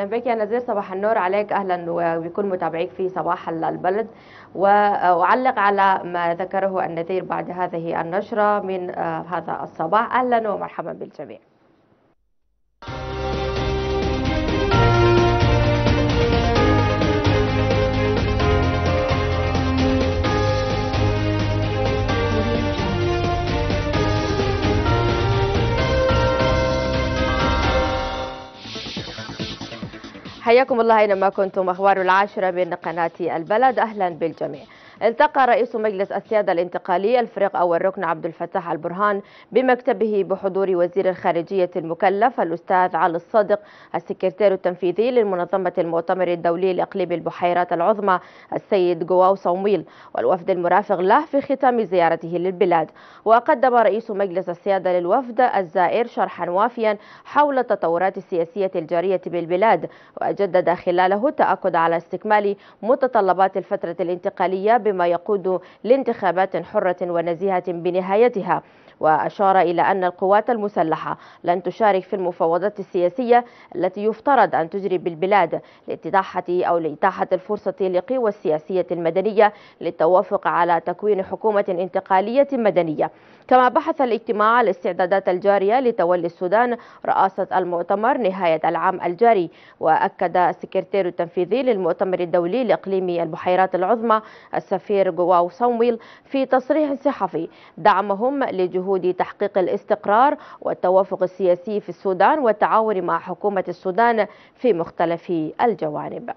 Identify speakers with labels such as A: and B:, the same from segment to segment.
A: اهلا بك يا نذير صباح النور عليك اهلا وبكل متابعيك في صباح البلد واعلق على ما ذكره النذير بعد هذه النشره من آه، هذا الصباح اهلا ومرحبا بالجميع حياكم الله أينما كنتم أخبار العاشرة من قناة البلد أهلا بالجميع التقى رئيس مجلس السيادة الانتقالي الفريق أول ركن عبد الفتاح البرهان بمكتبه بحضور وزير الخارجية المكلف الأستاذ علي الصادق السكرتير التنفيذي للمنظمة المؤتمر الدولي لإقليم البحيرات العظمى السيد جواو صوميل والوفد المرافق له في ختام زيارته للبلاد وقدم رئيس مجلس السيادة للوفد الزائر شرحا وافيا حول التطورات السياسية الجارية بالبلاد وجدد خلاله التأكد على استكمال متطلبات الفترة الانتقالية بما يقود لانتخابات حرة ونزيهة بنهايتها وأشار إلى أن القوات المسلحة لن تشارك في المفاوضات السياسية التي يفترض أن تجري بالبلاد لإتاحة أو لإتاحة الفرصة لقوى السياسية المدنية للتوافق على تكوين حكومة انتقالية مدنية كما بحث الاجتماع الاستعدادات الجارية لتولي السودان رئاسة المؤتمر نهاية العام الجاري وأكد السكرتير التنفيذي للمؤتمر الدولي لإقليمي البحيرات العظمى السفير جواو صومويل في تصريح صحفي دعمهم لجهود جهود تحقيق الاستقرار والتوافق السياسي في السودان والتعاون مع حكومة السودان في مختلف الجوانب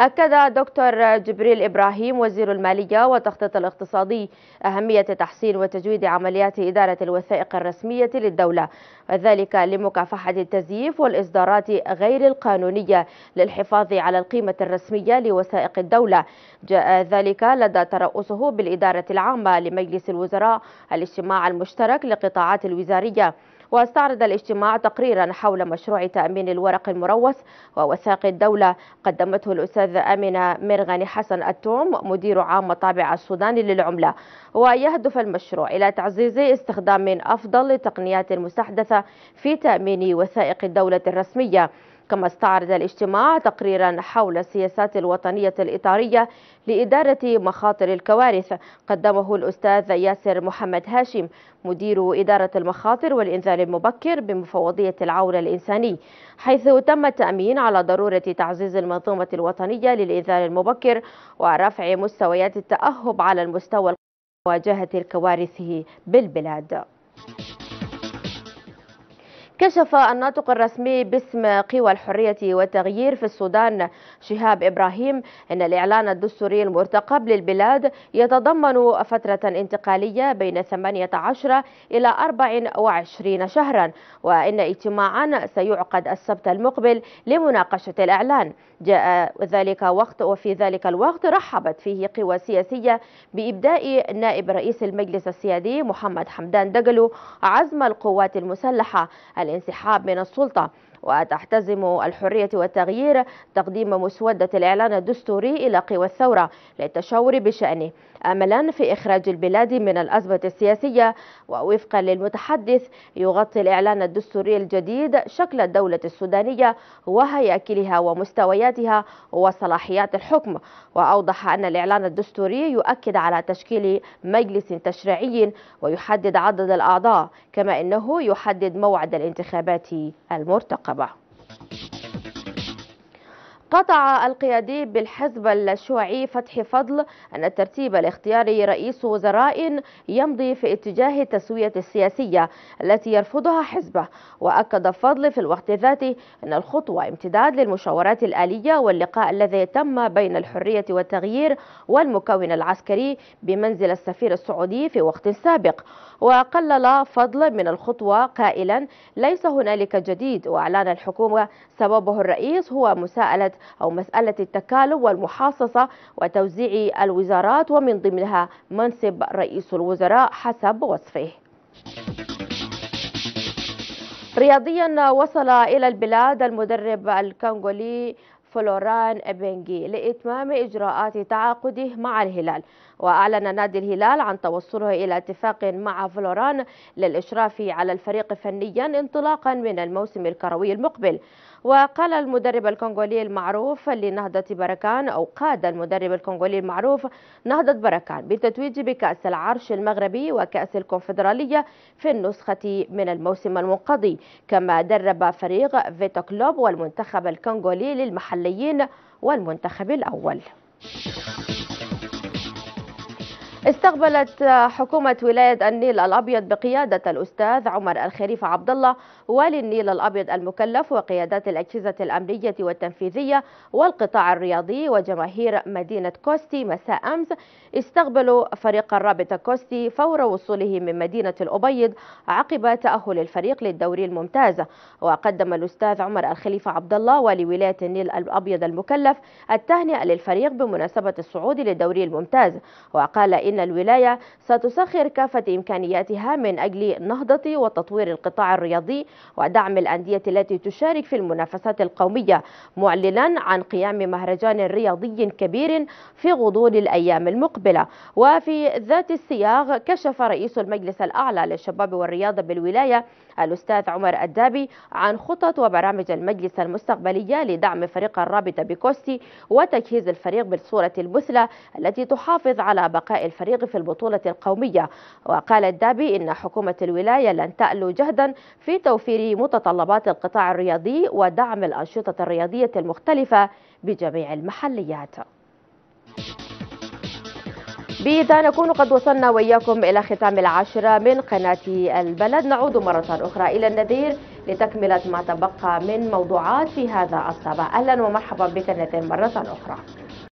A: أكد دكتور جبريل إبراهيم وزير المالية والتخطيط الاقتصادي أهمية تحسين وتجويد عمليات إدارة الوثائق الرسمية للدولة وذلك لمكافحة التزييف والإصدارات غير القانونية للحفاظ على القيمة الرسمية لوثائق الدولة جاء ذلك لدى ترأسه بالإدارة العامة لمجلس الوزراء الاجتماع المشترك لقطاعات الوزارية واستعرض الاجتماع تقريرا حول مشروع تأمين الورق المروث ووثائق الدولة قدمته الأستاذ أمينة مرغني حسن التوم مدير عام مطابع السودان للعملة ويهدف المشروع إلى تعزيز استخدام أفضل للتقنيات المستحدثة في تأمين وثائق الدولة الرسمية كما استعرض الاجتماع تقريرا حول السياسات الوطنية الإطارية لإدارة مخاطر الكوارث قدمه الأستاذ ياسر محمد هاشم مدير إدارة المخاطر والإنذار المبكر بمفوضية العون الإنساني حيث تم التأمين على ضرورة تعزيز المنظومة الوطنية للإنذار المبكر ورفع مستويات التأهب على المستوى مواجهة الكوارث بالبلاد كشف الناطق الرسمي باسم قوى الحرية والتغيير في السودان شهاب إبراهيم أن الإعلان الدستوري المرتقب للبلاد يتضمن فترة انتقالية بين 18 إلى 24 شهرا وإن اجتماعا سيعقد السبت المقبل لمناقشة الإعلان جاء ذلك وقت وفي ذلك الوقت رحبت فيه قوى سياسية بإبداء نائب رئيس المجلس السيادي محمد حمدان دقلو عزم القوات المسلحة الانسحاب من السلطة وتحتزم الحرية والتغيير تقديم مسودة الإعلان الدستوري إلى قوى الثورة للتشاور بشأنه أملا في إخراج البلاد من الأزمة السياسية ووفقا للمتحدث يغطي الإعلان الدستوري الجديد شكل الدولة السودانية وهياكلها ومستوياتها وصلاحيات الحكم وأوضح أن الإعلان الدستوري يؤكد على تشكيل مجلس تشريعي ويحدد عدد الأعضاء كما أنه يحدد موعد الانتخابات المرتقبة Au قطع القيادي بالحزب الشيوعي فتحي فضل أن الترتيب الاختياري رئيس وزراء يمضي في اتجاه التسوية السياسية التي يرفضها حزبه وأكد فضل في الوقت ذاته أن الخطوة امتداد للمشاورات الآلية واللقاء الذي تم بين الحرية والتغيير والمكون العسكري بمنزل السفير السعودي في وقت سابق وقلل فضل من الخطوة قائلا ليس هنالك جديد وأعلان الحكومة سببه الرئيس هو مساءلة أو مسألة التكالب والمحاصصة وتوزيع الوزارات ومن ضمنها منصب رئيس الوزراء حسب وصفه رياضيا وصل إلى البلاد المدرب الكونغولي فلوران بنجي لإتمام إجراءات تعاقده مع الهلال وأعلن نادي الهلال عن توصله إلى اتفاق مع فلوران للإشراف على الفريق فنيا انطلاقا من الموسم الكروي المقبل وقال المدرب الكونغولي المعروف لنهضة بركان أو قاد المدرب الكونغولي المعروف نهضة بركان بالتتويج بكأس العرش المغربي وكأس الكونفدرالية في النسخة من الموسم المنقضي كما درب فريق فيتو كلوب والمنتخب الكونغولي للمحليين والمنتخب الأول استقبلت حكومة ولاية النيل الأبيض بقيادة الأستاذ عمر الخريف عبد الله والي النيل الأبيض المكلف وقيادات الأجهزة الأمنية والتنفيذية والقطاع الرياضي وجماهير مدينة كوستي مساء أمس استقبلوا فريق الرابطة كوستي فور وصوله من مدينة الأبيض عقب تأهل الفريق للدوري الممتاز وقدم الأستاذ عمر الخليفة عبد الله والي ولاية النيل الأبيض المكلف التهنئة للفريق بمناسبة الصعود للدوري الممتاز وقال إن فإن الولاية ستسخر كافة إمكانياتها من أجل نهضة وتطوير القطاع الرياضي ودعم الأندية التي تشارك في المنافسات القومية معلنا عن قيام مهرجان رياضي كبير في غضون الأيام المقبلة وفي ذات السياق كشف رئيس المجلس الأعلى للشباب والرياضة بالولاية الأستاذ عمر الدابي عن خطط وبرامج المجلس المستقبلية لدعم فريق الرابطة بكوستي وتجهيز الفريق بالصورة المثلى التي تحافظ على بقاء الفريق الفريق في البطولة القومية وقال الدابي إن حكومة الولاية لن تألو جهدا في توفير متطلبات القطاع الرياضي ودعم الأنشطة الرياضية المختلفة بجميع المحليات بإذا نكون قد وصلنا وإياكم إلى ختام العشرة من قناة البلد نعود مرة أخرى إلى النذير لتكملة ما تبقى من موضوعات في هذا الصباح أهلا ومرحبا بك النذير مرة أخرى